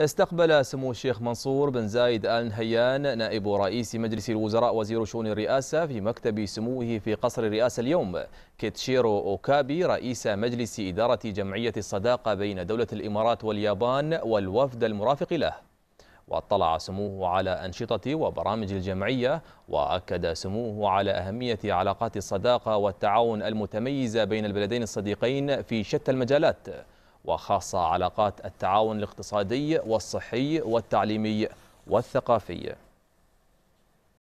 استقبل سمو الشيخ منصور بن زايد آل نهيان نائب رئيس مجلس الوزراء وزير شؤون الرئاسة في مكتب سموه في قصر الرئاسة اليوم كيتشيرو أوكابي رئيس مجلس إدارة جمعية الصداقة بين دولة الإمارات واليابان والوفد المرافق له واطلع سموه على أنشطة وبرامج الجمعية وأكد سموه على أهمية علاقات الصداقة والتعاون المتميزة بين البلدين الصديقين في شتى المجالات وخاصة علاقات التعاون الاقتصادي والصحي والتعليمي والثقافي